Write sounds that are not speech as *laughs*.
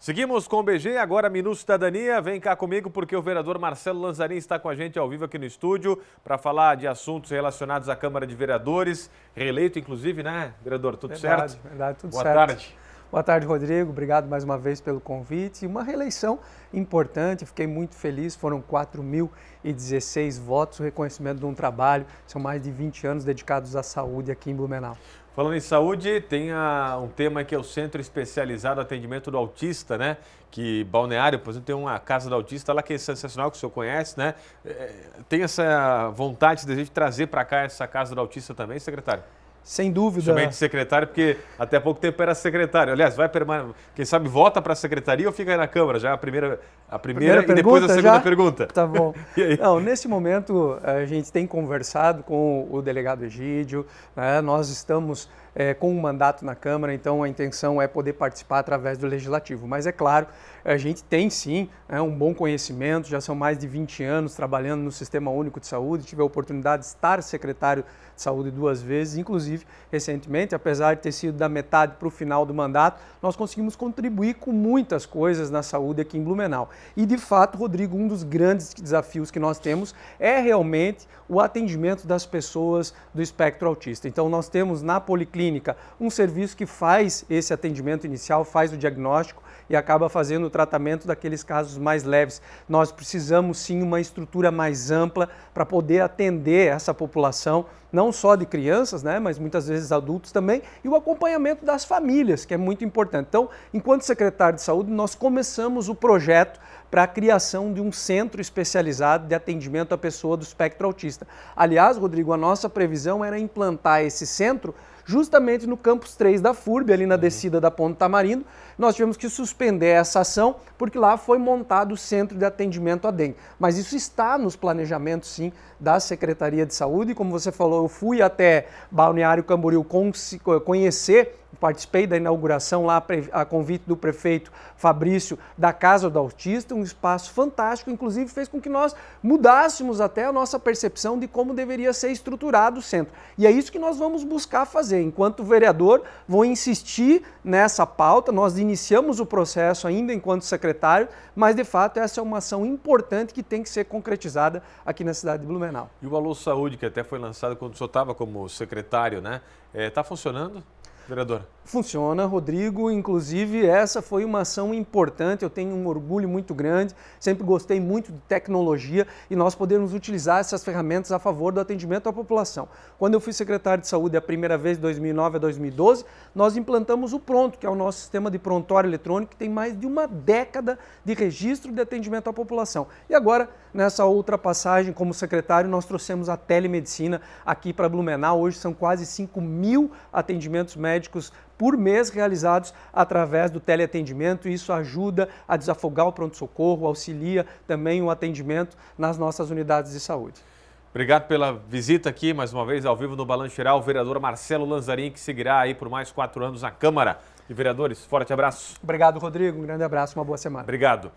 Seguimos com o BG, agora Minuto Cidadania. Vem cá comigo porque o vereador Marcelo Lanzarin está com a gente ao vivo aqui no estúdio para falar de assuntos relacionados à Câmara de Vereadores, reeleito inclusive, né, vereador? Tudo verdade, certo? Verdade, tudo Boa certo. Boa tarde. Boa tarde, Rodrigo. Obrigado mais uma vez pelo convite. Uma reeleição importante, fiquei muito feliz. Foram 4.016 votos, o reconhecimento de um trabalho. São mais de 20 anos dedicados à saúde aqui em Blumenau. Falando em saúde, tem a, um tema que é o Centro Especializado Atendimento do Autista, né? Que Balneário, por exemplo, tem uma casa do autista lá que é sensacional, que o senhor conhece, né? É, tem essa vontade, esse desejo de trazer para cá essa casa do autista também, secretário? Sem dúvida. Somente secretário, porque até pouco tempo era secretário. Aliás, vai permanecer. Quem sabe vota para a secretaria ou fica aí na Câmara? Já é a primeira, a primeira, primeira e pergunta, depois a segunda já? pergunta. Tá bom. *laughs* Não, nesse momento a gente tem conversado com o delegado Egídio, né? nós estamos é, com um mandato na Câmara, então a intenção é poder participar através do Legislativo. Mas é claro, a gente tem sim é, um bom conhecimento, já são mais de 20 anos trabalhando no Sistema Único de Saúde, tive a oportunidade de estar secretário de Saúde duas vezes, inclusive recentemente, apesar de ter sido da metade para o final do mandato, nós conseguimos contribuir com muitas coisas na saúde aqui em Blumenau. E de fato, Rodrigo, um dos grandes desafios que nós temos é realmente o atendimento das pessoas do espectro autista. Então nós temos na Policlínica clínica, um serviço que faz esse atendimento inicial, faz o diagnóstico e acaba fazendo o tratamento daqueles casos mais leves. Nós precisamos sim uma estrutura mais ampla para poder atender essa população não só de crianças, né, mas muitas vezes adultos também, e o acompanhamento das famílias, que é muito importante. Então, enquanto secretário de saúde, nós começamos o projeto para a criação de um centro especializado de atendimento à pessoa do espectro autista. Aliás, Rodrigo, a nossa previsão era implantar esse centro justamente no campus 3 da FURB, ali na uhum. descida da Ponta Tamarindo. Nós tivemos que suspender essa ação porque lá foi montado o centro de atendimento à dengue. Mas isso está nos planejamentos, sim, da Secretaria de Saúde, e como você falou, eu fui até Balneário Camboriú conhecer participei da inauguração lá a convite do prefeito Fabrício da Casa do Autista, um espaço fantástico, inclusive fez com que nós mudássemos até a nossa percepção de como deveria ser estruturado o centro. E é isso que nós vamos buscar fazer. Enquanto vereador, vou insistir nessa pauta. Nós iniciamos o processo ainda enquanto secretário, mas de fato essa é uma ação importante que tem que ser concretizada aqui na cidade de Blumenau. E o Alô Saúde, que até foi lançado quando o senhor estava como secretário, né? Está eh, é, funcionando? Vereadora. Funciona, Rodrigo. Inclusive, essa foi uma ação importante. Eu tenho um orgulho muito grande. Sempre gostei muito de tecnologia e nós podemos utilizar essas ferramentas a favor do atendimento à população. Quando eu fui secretário de saúde a primeira vez, de 2009 a 2012, nós implantamos o Pronto, que é o nosso sistema de prontuário eletrônico, que tem mais de uma década de registro de atendimento à população. E agora, nessa outra passagem como secretário, nós trouxemos a telemedicina aqui para Blumenau. Hoje são quase 5 mil atendimentos médicos médicos por mês realizados através do teleatendimento e isso ajuda a desafogar o pronto-socorro, auxilia também o atendimento nas nossas unidades de saúde. Obrigado pela visita aqui, mais uma vez, ao vivo no Balanço Geral, o vereador Marcelo Lanzarin, que seguirá aí por mais quatro anos na Câmara E Vereadores. Forte abraço. Obrigado, Rodrigo. Um grande abraço, uma boa semana. Obrigado.